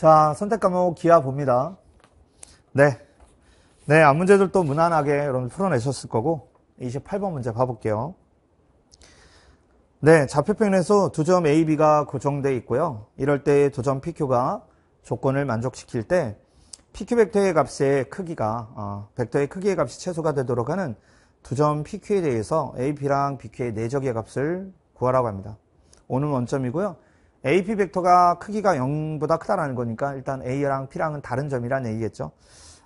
자, 선택 과목 기하 봅니다. 네. 네, 앞문제들도 무난하게 여러분 풀어내셨을 거고, 28번 문제 봐볼게요. 네, 좌표평에서두 점 A, B가 고정되어 있고요. 이럴 때 두 점 PQ가 조건을 만족시킬 때 PQ 벡터의 값의 크기가 어, 벡터의 크기의 값이 최소가 되도록 하는 두 점 PQ에 대해서 AP랑 BQ의 내적의 값을 구하라고 합니다. 오는 원점이고요. AP 벡터가 크기가 0보다 크다라는 거니까 일단 A랑 P랑은 다른 점이란 얘기겠죠.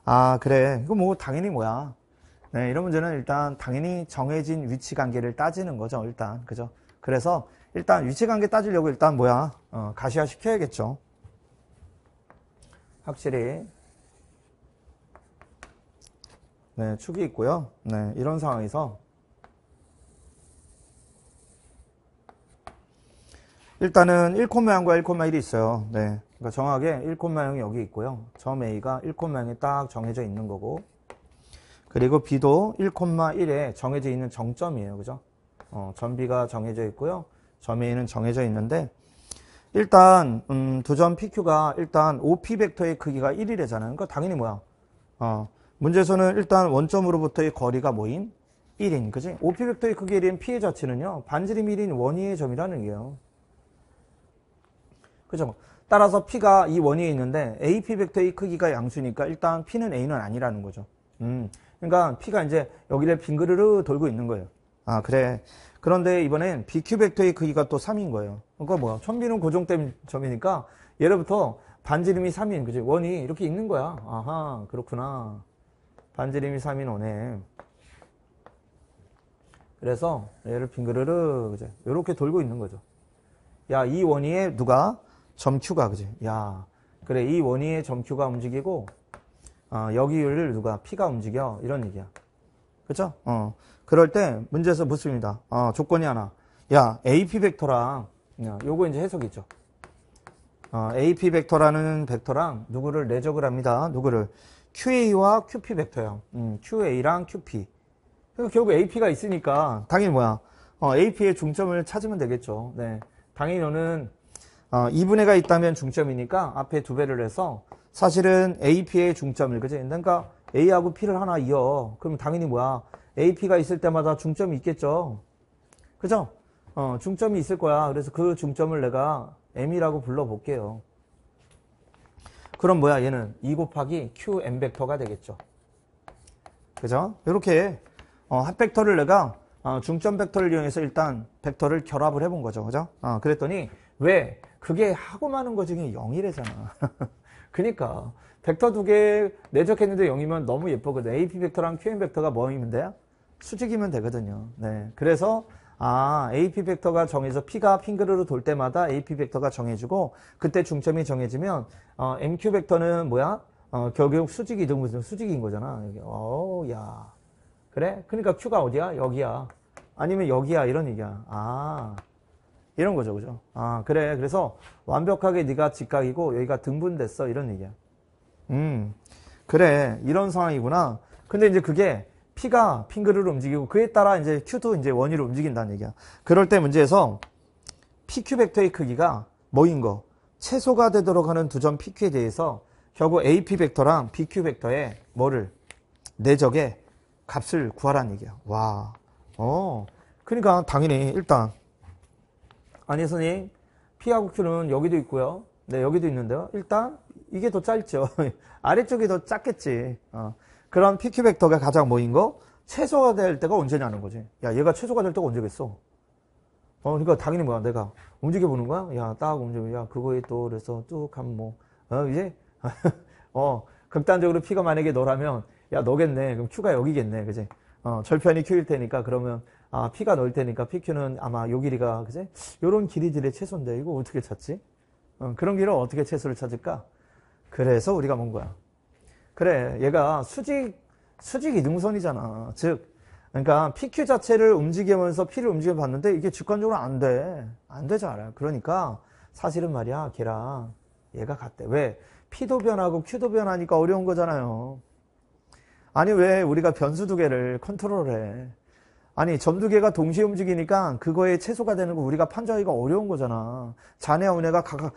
아 그래 이거 뭐 당연히 뭐야. 네, 이런 문제는 일단 당연히 정해진 위치 관계를 따지는 거죠. 일단 그죠. 그래서 일단 위치 관계 따지려고 일단 뭐야 어, 가시화 시켜야겠죠. 확실히 네, 축이 있고요. 네, 이런 상황에서 일단은 1,0과 마 1,1이 있어요. 네. 그러니까 정확하게 1,0이 여기 있고요. 점 A가 1,0이 딱 정해져 있는 거고. 그리고 B도 1,1에 마 정해져 있는 정점이에요. 그죠? 어, 점 B가 정해져 있고요. 점 A는 정해져 있는데 일단 음, 두 점 PQ가 일단 OP 벡터의 크기가 1이래잖아요. 그러니까 당연히 뭐야? 어, 문제에서는 일단 원점으로부터의 거리가 뭐인? 1인, 그지? OP 벡터의 크기 1인 피해 자체는요. 반지름 1인 원위의 점이라는 얘예요 그죠? 따라서 P가 이 원위에 있는데 AP 벡터의 크기가 양수니까 일단 P는 A는 아니라는 거죠. 음. 그러니까 P가 이제 여기를 빙그르르 돌고 있는 거예요. 아, 그래. 그런데 이번엔 BQ 벡터의 크기가 또 3인 거예요. 그러니까 뭐야? 천비는 고정된 점이니까 예로부터 반지름이 3인, 그지? 원이 이렇게 있는 거야. 아하, 그렇구나. 반지름이 3인 원에. 그래서 얘를 빙그르르, 그지? 이렇게 돌고 있는 거죠. 야, 이 원위에 누가 점큐가 그지? 야, 그래 이 원위의 점큐가 움직이고 어, 여기를 누가 P가 움직여 이런 얘기야. 그쵸 어, 그럴 때 문제에서 묻습니다. 어, 조건이 하나. 야, AP 벡터랑 야, 요거 이제 해석이죠. 어, AP 벡터라는 벡터랑 누구를 내적을 합니다. 누구를 QA와 QP 벡터요. 음, QA랑 QP. 그래서 결국 AP가 있으니까 당연히 뭐야? 어, AP의 중점을 찾으면 되겠죠. 네, 당연히 너는 어, 2분의 가 있다면 중점이니까 앞에 두 배를 해서 사실은 AP의 중점을 그지? 그러니까 A하고 P를 하나 이어. 그럼 당연히 뭐야? AP가 있을 때마다 중점이 있겠죠. 그죠? 어, 중점이 있을 거야. 그래서 그 중점을 내가 M이라고 불러볼게요. 그럼 뭐야? 얘는 2 e 곱하기 QM 벡터가 되겠죠. 그죠? 이렇게 어, 핫벡터를 내가 어, 중점 벡터를 이용해서 일단 벡터를 결합을 해본 거죠. 그죠? 어, 그랬더니 왜 그게 하고 마는 것 중에 0이래잖아. 그러니까 벡터 두 개 내적했는데 0이면 너무 예쁘거든. AP 벡터랑 QM 벡터가 뭐이면 돼요? 수직이면 되거든요. 네. 그래서 아, AP 벡터가 정해서 P가 핑그르르돌 때마다 AP 벡터가 정해지고 그때 중점이 정해지면 어, MQ 벡터는 뭐야? 어, 결국 수직 이동분수 수직인 거잖아. 여기. 어, 우 야. 그래? 그러니까 Q가 어디야? 여기야. 아니면 여기야 이런 얘기야. 아. 이런 거죠, 그죠? 아, 그래. 그래서 완벽하게 네가 직각이고 여기가 등분됐어. 이런 얘기야. 음, 그래. 이런 상황이구나. 근데 이제 그게 P가 핑그를 움직이고 그에 따라 이제 Q도 이제 원위로 움직인다는 얘기야. 그럴 때 문제에서 PQ 벡터의 크기가 뭐인 거? 최소가 되도록 하는 두 점 PQ에 대해서 결국 AP 벡터랑 BQ 벡터의 뭐를? 내적의 값을 구하라는 얘기야. 와, 어. 그러니까 당연히 일단 아니 선생님 피하고 Q는 여기도 있고요. 네 여기도 있는데요. 일단 이게 더 짧죠. 아래쪽이 더 작겠지. 어. 그런 피큐 벡터가 가장 모인 거? 최소가 될 때가 언제냐는 거지. 야 얘가 최소가 될 때가 언제겠어? 어, 그러니까 당연히 뭐야 내가 움직여 보는 거야. 야 딱 움직여. 야 그거에 또 그래서 쭉한면뭐 어, 이제 어 극단적으로 피가 만약에 너라면 야 너겠네. 그럼 큐가 여기겠네. 그지? 어 절편이 큐일 테니까 그러면 아, P가 넓을 테니까 PQ는 아마 요 길이가, 그지? 요런 길이들의 최소인데, 이거 어떻게 찾지? 어, 그런 길을 어떻게 최소를 찾을까? 그래서 우리가 뭔 거야. 그래, 얘가 수직, 수직 이등선이잖아. 즉, 그러니까 PQ 자체를 움직이면서 P를 움직여 봤는데 이게 직관적으로 안 돼. 안 되잖아. 그러니까 사실은 말이야, 걔랑 얘가 같대. 왜? P도 변하고 Q도 변하니까 어려운 거잖아요. 아니, 왜 우리가 변수 두 개를 컨트롤 해? 아니 점 두개가 동시에 움직이니까 그거에 채소가 되는 거 우리가 판정하기가 어려운 거잖아. 자네와 은혜가 각각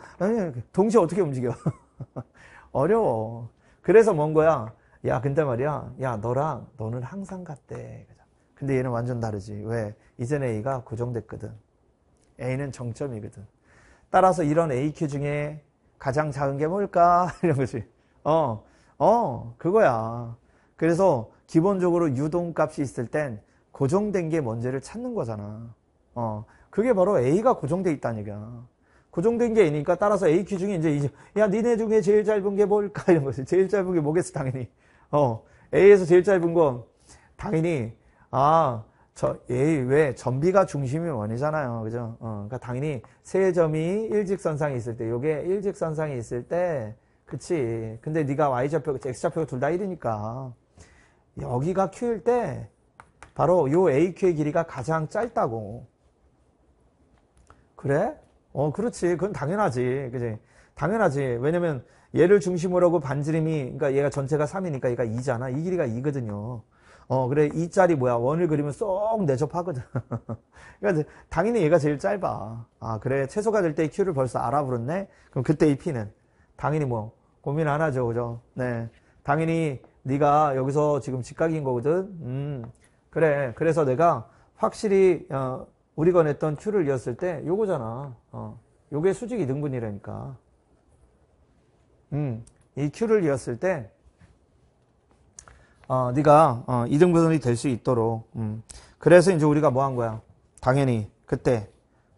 동시에 어떻게 움직여? 어려워. 그래서 뭔 거야? 야 근데 말이야. 야 너랑 너는 항상 같대. 근데 얘는 완전 다르지. 왜? 이젠 A가 고정됐거든. A는 정점이거든. 따라서 이런 AQ 중에 가장 작은 게 뭘까? 이런 거지. 어, 어, 그거야. 그래서 기본적으로 유동값이 있을 땐 고정된 게 뭔지를 찾는 거잖아. 어, 그게 바로 A가 고정돼 있다는 얘기야. 고정된 게 A니까 따라서 A q 중에 이제, 이제 야 니네 중에 제일 짧은 게 뭘까 이런 거지. 제일 짧은 게 뭐겠어 당연히. 어, A에서 제일 짧은 건 당연히 아. 저, A, 왜? 전비가 중심이 원이잖아요. 그죠? 어, 그니까 당연히 세 점이 일직선상에 있을 때, 요게 일직선상에 있을 때, 그치. 근데 네가 Y좌표, X좌표가 둘다 1이니까. 여기가 Q일 때, 바로 요 AQ의 길이가 가장 짧다고. 그래? 어, 그렇지. 그건 당연하지. 그지? 당연하지. 왜냐면 얘를 중심으로 하고 반지름이 그러니까 얘가 전체가 3이니까 얘가 2잖아. 이 길이가 2거든요. 어, 그래. 2짜리 뭐야? 원을 그리면 쏙 내접하거든. 그러니까 당연히 얘가 제일 짧아. 아, 그래. 최소가 될 때 Q를 벌써 알아버렸네. 그럼 그때 이 P는 당연히 뭐 고민 안 하죠. 그죠? 네. 당연히 네가 여기서 지금 직각인 거거든. 음. 그래. 그래서 내가 확실히 어, 우리가 냈던 큐를 이었을 때 요거잖아. 어, 요게 수직 이등분이라니까. 음, 이 큐를 이었을 때 어, 네가 어, 이등분이 될 수 있도록. 음. 그래서 이제 우리가 뭐 한 거야? 당연히 그때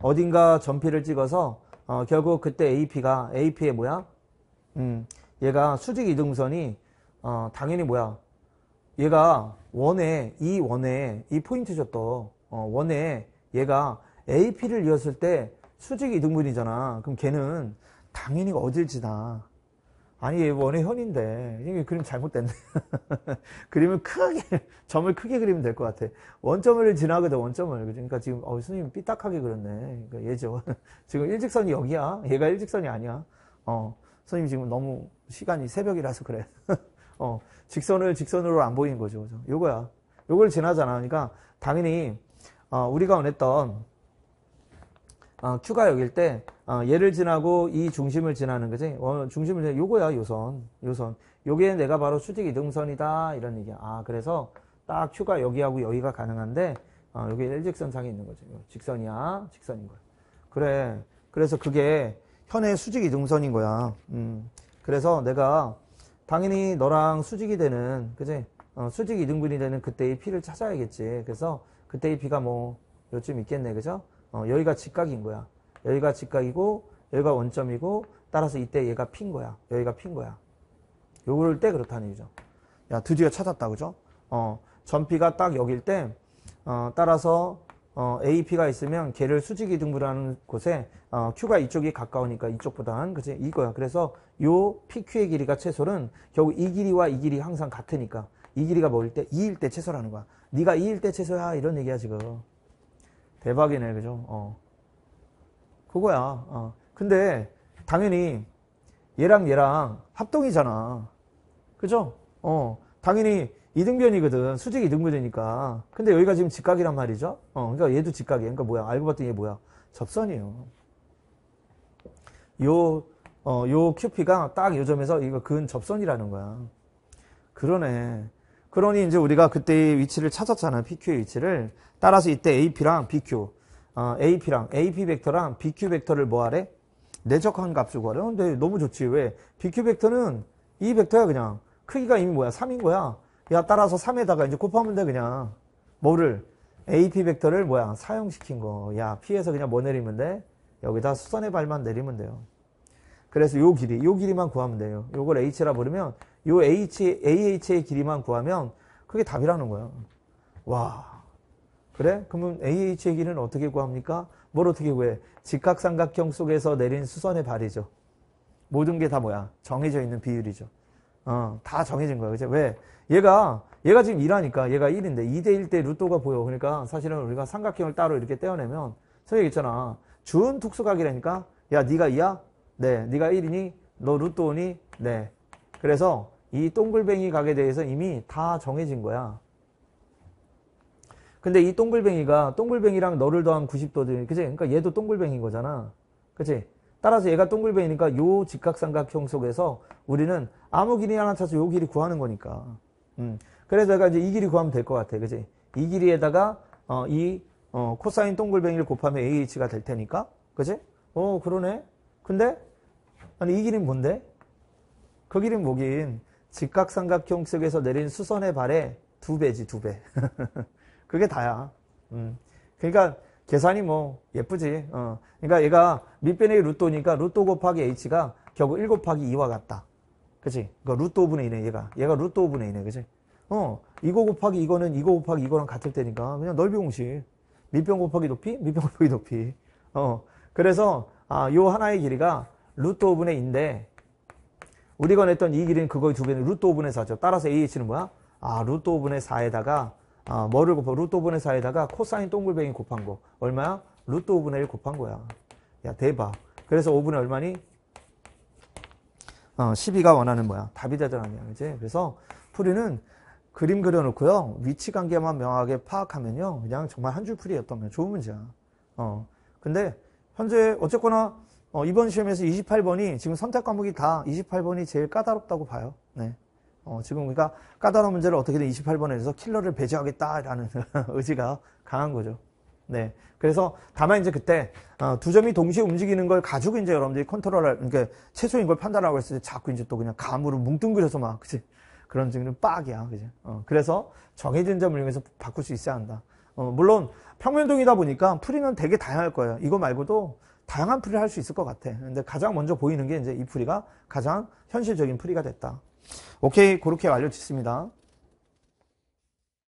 어딘가 전피를 찍어서 어, 결국 그때 AP가 AP의 뭐야? 음, 얘가 수직 이등선이 어, 당연히 뭐야? 얘가 원에 이 원에 이 포인트죠 또 어, 원에 얘가 AP를 이었을 때 수직 이등분이잖아. 그럼 걔는 당연히 어질지다. 아니 얘 원의 현인데 이게 그림 잘못됐네. 그림을 크게 점을 크게 그리면 될 것 같아. 원점을 지나거든 원점을. 그러니까 지금 어 스님 삐딱하게 그렸네. 그러니까 얘죠. 지금 일직선이 여기야. 얘가 일직선이 아니야. 어 스님 지금 너무 시간이 새벽이라서 그래. 어, 직선을 직선으로 안 보이는 거죠. 그죠? 요거야. 요걸 지나잖아. 그러니까 당연히 어, 우리가 원했던 어, Q가 여길 때 어, 얘를 지나고 이 중심을 지나는 거지. 어, 중심을 지나 요거야 요선. 요선. 요게 내가 바로 수직 이동선이다 이런 얘기야. 아 그래서 딱 Q가 여기하고 여기가 가능한데 어, 여기 일직선상에 있는 거죠. 직선이야. 직선인 거야. 그래. 그래서 그게 현의 수직 이동선인 거야. 음. 그래서 내가 당연히 너랑 수직이 되는 그지 어, 수직 이등분이 되는 그때의 피를 찾아야겠지 그래서 그때의 피가뭐 요쯤 있겠네 그죠 어, 여기가 직각인 거야 여기가 직각이고 여기가 원점이고 따라서 이때 얘가 핀 거야 여기가 핀 거야 요럴 때 그렇다는 얘기죠 야 드디어 찾았다 그죠 어, 전피가 딱 여길 때 어, 따라서 어, AP가 있으면 걔를 수직이 등분하는 곳에 어, Q가 이쪽이 가까우니까 이쪽보단 그치 이거야. 그래서 요 PQ의 길이가 최소는 결국 이 길이와 이 길이 항상 같으니까 이 길이가 뭐일 때? 2일 때 최소라는 거야. 네가 2일 때 최소야 이런 얘기야 지금. 대박이네 그죠? 어. 그거야. 어. 근데 당연히 얘랑 얘랑 합동이잖아. 그죠? 어. 당연히 이등변이거든. 수직이 등변이니까 근데 여기가 지금 직각이란 말이죠. 어, 그러니까 얘도 직각이야 그러니까 뭐야? 알고 봤더니 이 뭐야? 접선이에요. 요, 어, 요 QP가 딱요 점에서 이거 근 접선이라는 거야. 그러네. 그러니 이제 우리가 그때의 위치를 찾았잖아 PQ의 위치를. 따라서 이때 AP랑 BQ, 어, AP랑, AP 벡터랑 BQ 벡터를 뭐 하래? 내적한 값을 구하래. 근데 너무 좋지. 왜? BQ 벡터는 이 e 벡터야, 그냥. 크기가 이미 뭐야? 3인 거야. 야 따라서 3에다가 이제 곱하면 돼 그냥 뭐를 AP 벡터를 뭐야 사용시킨 거야 P에서 그냥 뭐 내리면 돼 여기다 수선의 발만 내리면 돼요 그래서 요 길이 요 길이만 구하면 돼요 요걸 H라 부르면 요 H, AH의 길이만 구하면 그게 답이라는 거야 와 그래? 그러면 AH의 길이는 어떻게 구합니까? 뭘 어떻게 구해? 직각삼각형 속에서 내린 수선의 발이죠 모든 게 다 뭐야 정해져 있는 비율이죠 어, 다 정해진 거야. 예이죠 왜? 얘가 얘가 지금 2하니까 얘가 1인데 2대 1때 루또가 보여. 그러니까 사실은 우리가 삼각형을 따로 이렇게 떼어내면 소위 있잖아. 준 t 수각이라니까야니가 2야? 네. 니가 1이니? 너 루또니? 네. 그래서 이 동글뱅이 각에 대해서 이미 다 정해진 거야. 근데 이 동글뱅이가 동글뱅이랑 너를 더한 90도지. 그치? 그러니까 얘도 동글뱅인 거잖아. 그치? 따라서 얘가 동글뱅이니까요 직각삼각형 속에서 우리는 아무 길이 하나 찾아서 요 길이 구하는 거니까. 음. 그래서 얘가 이제 이 길이 구하면 될 것 같아. 그지? 이 길이에다가, 어, 이, 어, 코사인 동글뱅이를 곱하면 AH가 될 테니까. 그지? 어, 그러네. 근데, 아니, 이길이 뭔데? 그길이 뭐긴? 직각삼각형 속에서 내린 수선의 발의 두 배지, 두 배. 그게 다야. 음. 그러니까, 계산이 뭐 예쁘지. 어. 그러니까 얘가 밑변의 루토니까 루토 곱하기 h가 결국 1 곱하기 2와 같다. 그치? 그러니까 루토 5분의 1이네 얘가. 얘가 루토 5분의 1이네. 그치? 어. 이거 곱하기 이거는 이거 곱하기 이거랑 같을 때니까 그냥 넓이 공식. 밑변 곱하기 높이? 밑변 곱하기 높이. 어. 그래서 아, 요 하나의 길이가 루트 5분의 2인데 우리가 냈던 이 길이는 그거의 두 배는 루트 5분의 4죠. 따라서 AH는 뭐야? 아, 루트 5분의 4에다가 아, 뭐를 곱하 루트 5분의 4에다가 코사인 동글뱅이 곱한 거 얼마야? 루트 5분의 1 곱한 거야 야 대박 그래서 5분의 얼마니? 어, 12가 원하는 뭐야 답이 되더라 아니야 그 그래서 풀이는 그림 그려놓고요 위치 관계만 명확하게 파악하면요 그냥 정말 한 줄 풀이였던 거야 좋은 문제야 어 근데 현재 어쨌거나 어, 이번 시험에서 28번이 지금 선택 과목이 다 28번이 제일 까다롭다고 봐요 네. 어, 지금 그러니까 까다로운 문제를 어떻게든 28번에서 킬러를 배제하겠다라는 의지가 강한 거죠. 네. 그래서 다만 이제 그때 어, 두 점이 동시에 움직이는 걸 가지고 이제 여러분들이 컨트롤할 그러니까 최소인 걸 판단하고 했을 때 자꾸 이제 또 그냥 감으로 뭉뚱그려서 막 그치 그런 증은 빡이야 그지 어, 그래서 정해진 점을 이용해서 바꿀 수 있어야 한다 어, 물론 평면동이다 보니까 풀이는 되게 다양할 거예요 이거 말고도 다양한 풀이를 할 수 있을 것 같아 근데 가장 먼저 보이는 게 이제 이 풀이가 가장 현실적인 풀이가 됐다 오케이 그렇게 알려졌습니다.